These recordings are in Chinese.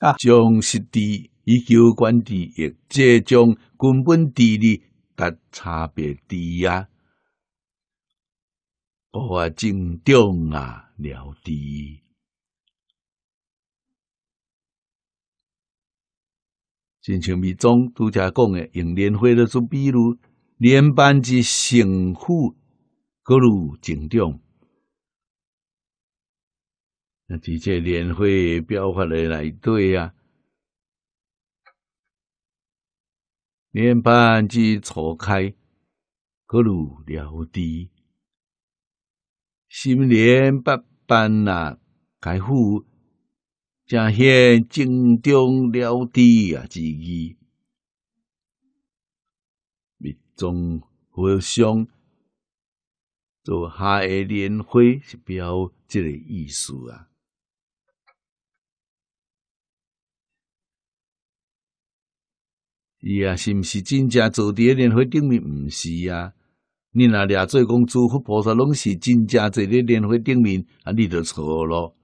啊，将实地以求官地业，这将根本地理达差别地啊。无法增啊了地。亲像美中拄则讲诶，用莲花咧做比如，莲瓣之心腹各路成长，那伫这莲花表法的来对啊，莲瓣之错开各路高低，心莲瓣般啊，开富。正显精中了地啊，之意，密宗和尚做下个莲花是表这个意思啊。伊啊，是毋是真正伫在莲花顶面？毋是啊。你若掠做讲诸佛菩萨拢是真正坐咧莲花顶面啊，你著错咯。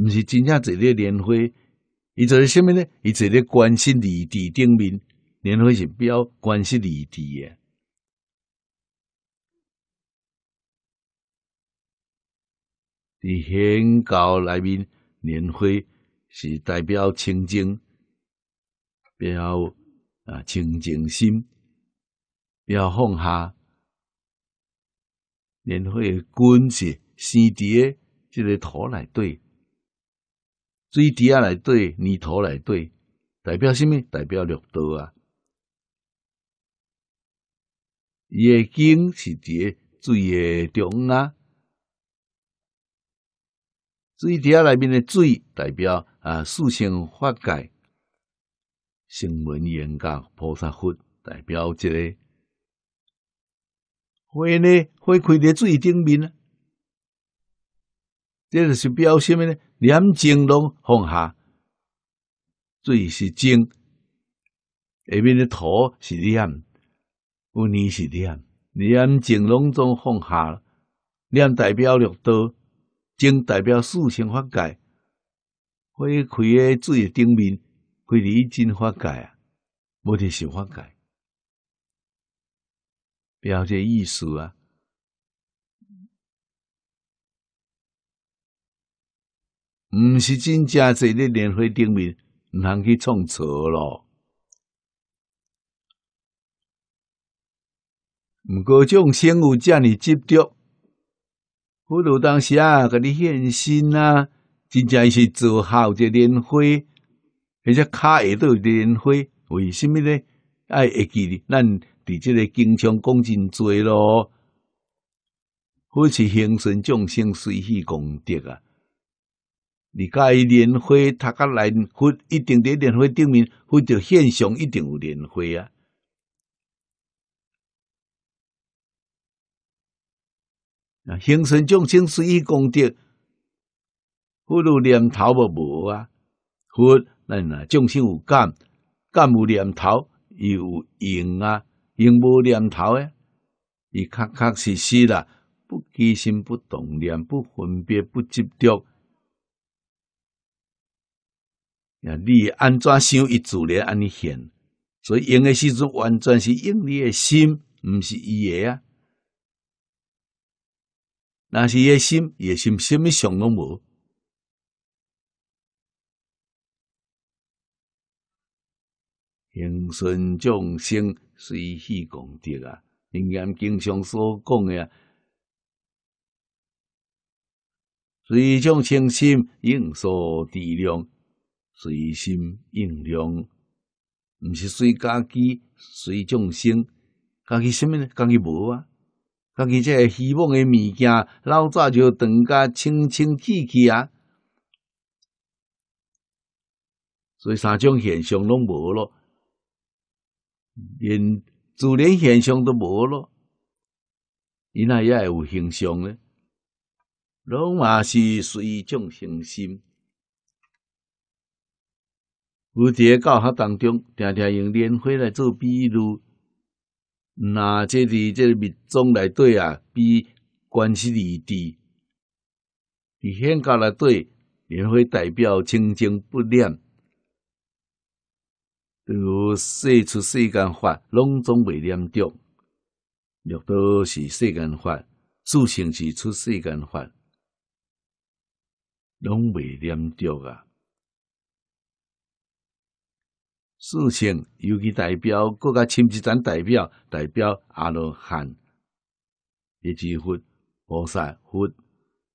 毋是真正坐伫莲花，伊坐咧虾米呢？伊坐咧观系立地顶面，莲花是表观世立地诶。伫显教内面，莲花是代表清净，表啊清净心，表放下。莲花诶根是生伫诶即个土内底。水池子里底，泥土里底，代表什么？代表绿道啊。野经是个水的中央啊。水池下内面的水代表啊，四生法界、声闻缘觉、菩萨佛，代表这个。花呢？花开在水顶面啊。这就是表示么呢？连茎拢放下，水是茎，下面的土是两，污泥是两，连茎拢总放下。两代表绿道，茎代表四形发界，花开在水的顶面，开伊真发界啊，无得是发界，表示意思啊。毋是真正坐咧莲花顶面，毋通去创错咯。毋过种生物遮尔执着，不如当时啊，甲你献身啊，真正是做好一莲花，而且脚下都有莲花，为什么咧？会记哩，咱伫即个经常讲真多咯，好是行善众生随喜功德啊。你讲念佛，他讲来佛，一定在念佛顶面，佛者现象一定有念佛啊。啊，行善众生是以功德，佛有念头无无啊。佛，那哪众生有感，感有念头，伊有用啊。用无念头诶，伊确确实实啦。不计心，不动念，不分别，不执着。啊！你安怎想伊自然安尼想，所以用诶时阵，完全是用你诶心，毋是伊诶啊。那是伊诶心，伊诶心，什么想拢无？行顺众生，随喜功德啊！人家经常所讲诶啊，随众称心，应所地量。随心应量，毋是随家己随众生，家己甚么呢？家己无啊，家己这希望诶物件老早就断甲清清气气啊，所以三种现象拢无咯，连自然现象都无咯，伊那也会有形象咧，拢嘛是随众生心。伫提教学当中，常常用莲花来做比喻。那这伫这密宗内底啊，比关系离地；伫汉教内底，莲花代表清净不染。比如世出世间法，拢总未染着；六道是世间法，四乘是出世间法，拢未染着啊。四圣尤其代表，国家亲自咱代表，代表阿罗汉、以及佛、菩萨、佛，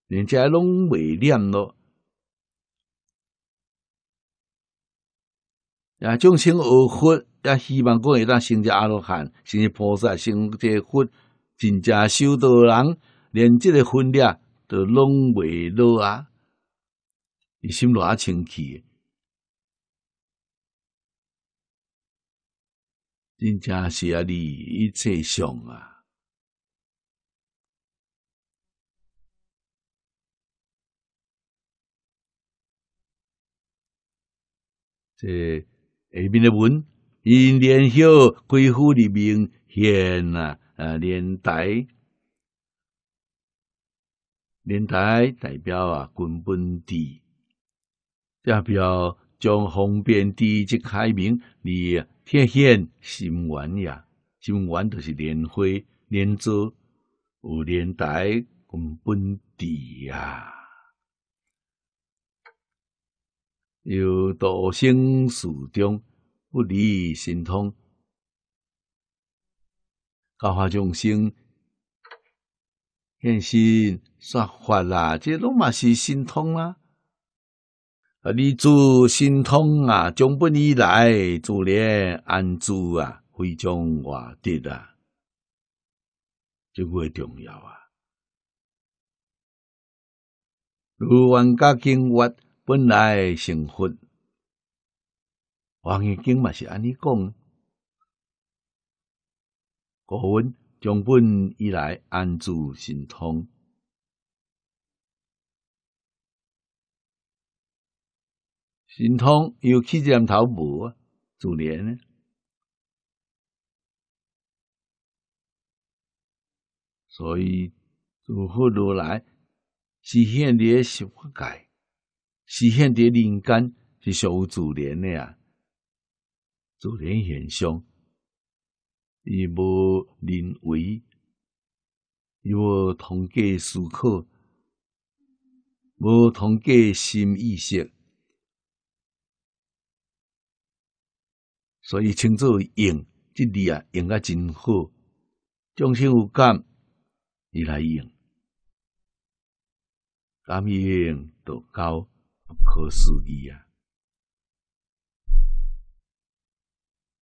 人家拢未念咯。啊，种生恶佛也希望讲会当成只阿罗汉，成只菩萨，成只佛，真正修道人连即个分念都拢未落啊，伊心偌清气。真正是啊，你一切相啊。这下面的文，因连孝贵府的名现啊，啊连台，连台代表啊，根本地代表将宏编地即开明你。体现心愿呀，心愿就是莲花莲座，有莲台供本地呀，有道生始中不离神通，教化众生，现身说法啦，这拢嘛是神通啦。啊，你做神通啊，从本以来做咧安住啊，非常华德啊，就袂重要啊。如愿加经曰：本来成佛，黄念经嘛是安尼讲，古文从本以来安住神通。神通又起一点头无啊，自然呢。所以如佛如来是现的十法界，是现的人间是属于自然的啊，自然现象，伊无人为，伊无通过思考，无通过心意识。所以，清楚用这字啊，用啊真好，众生有感伊来用，感应就到不可思议啊！